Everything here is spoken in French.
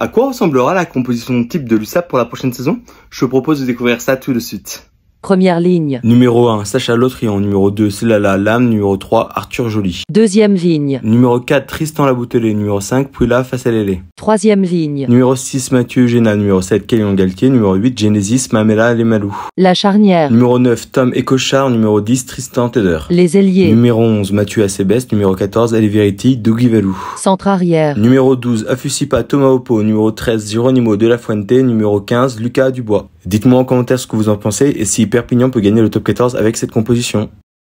À quoi ressemblera la composition type de l'USAP pour la prochaine saison Je vous propose de découvrir ça tout de suite. Première ligne. Numéro 1, Sacha Lotrian. Numéro 2, Célala Lame. Numéro 3, Arthur Joly. Deuxième ligne. Numéro 4, Tristan Laboutelé. Numéro 5, à Fasalele. Troisième ligne. Numéro 6, Mathieu Géna. Numéro 7, Kélion Galtier. Numéro 8, Genesis Mamela Lemalou. La charnière. Numéro 9, Tom Ecochard. Numéro 10, Tristan Teder. Les ailiers. Numéro 11, Mathieu Acebes. Numéro 14, Aliveriti Dougi Valou. Centre arrière. Numéro 12, Afusipa Thomas Oppo. Numéro 13, Jeronimo de la Fuente. Numéro 15, Lucas Dubois. Dites-moi en commentaire ce que vous en pensez et si Perpignan peut gagner le top 14 avec cette composition.